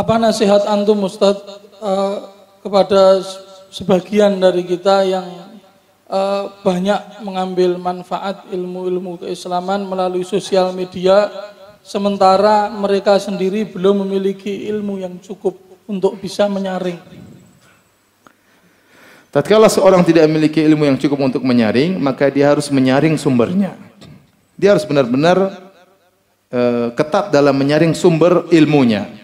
Apa nasihat antum Ustaz uh, kepada sebagian dari kita yang uh, banyak mengambil manfaat ilmu-ilmu keislaman melalui sosial media sementara mereka sendiri belum memiliki ilmu yang cukup untuk bisa menyaring. Tatkala seorang tidak memiliki ilmu yang cukup untuk menyaring, maka dia harus menyaring sumbernya. Dia harus benar-benar uh, ketat dalam menyaring sumber ilmunya.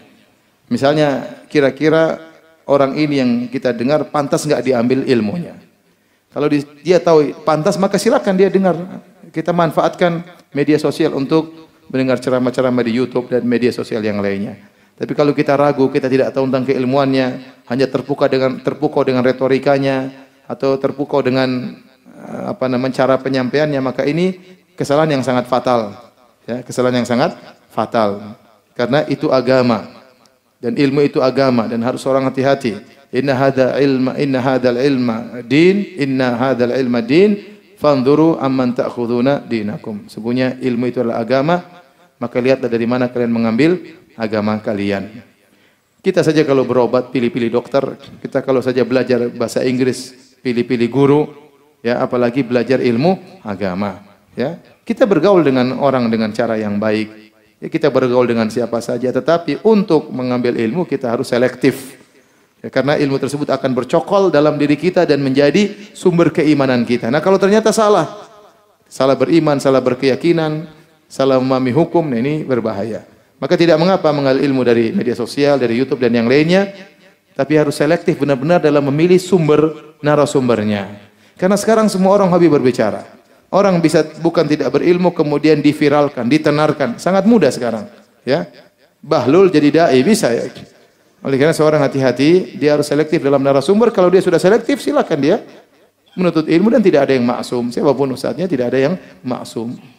Misalnya kira-kira orang ini yang kita dengar pantas nggak diambil ilmunya. Kalau dia tahu pantas maka silakan dia dengar. Kita manfaatkan media sosial untuk mendengar ceramah-ceramah di YouTube dan media sosial yang lainnya. Tapi kalau kita ragu, kita tidak tahu tentang keilmuannya, hanya terpukau dengan terpukau dengan retorikanya atau terpukau dengan eh, apa namanya cara penyampaiannya, maka ini kesalahan yang sangat fatal. Ya, kesalahan yang sangat fatal. Karena itu agama dan ilmu itu agama dan harus orang hati-hati. Inna hadza ilma inna hadzal ilma din inna hadzal ilma din fanzuru amman ta'khuduna dinakum. Sebenarnya ilmu itu adalah agama, maka lihatlah dari mana kalian mengambil agama kalian. Kita saja kalau berobat pilih-pilih dokter, kita kalau saja belajar bahasa Inggris pilih-pilih guru, ya apalagi belajar ilmu agama, ya. Kita bergaul dengan orang dengan cara yang baik, Ya, kita bergaul dengan siapa saja, tetapi untuk mengambil ilmu kita harus selektif. Ya, karena ilmu tersebut akan bercokol dalam diri kita dan menjadi sumber keimanan kita. Nah, kalau ternyata salah, salah beriman, salah berkeyakinan, salah memahami hukum, nah ini berbahaya. Maka tidak mengapa mengambil ilmu dari media sosial, dari YouTube dan yang lainnya, tapi harus selektif benar-benar dalam memilih sumber narasumbernya. Karena sekarang semua orang hobi berbicara. Orang bisa bukan tidak berilmu kemudian diviralkan, ditenarkan. Sangat mudah sekarang. Ya. Bahlul jadi dai bisa ya. Oleh karena seorang hati-hati, dia harus selektif dalam narasumber. Kalau dia sudah selektif, silakan dia menuntut ilmu dan tidak ada yang maksum. Siapapun ustadznya tidak ada yang maksum.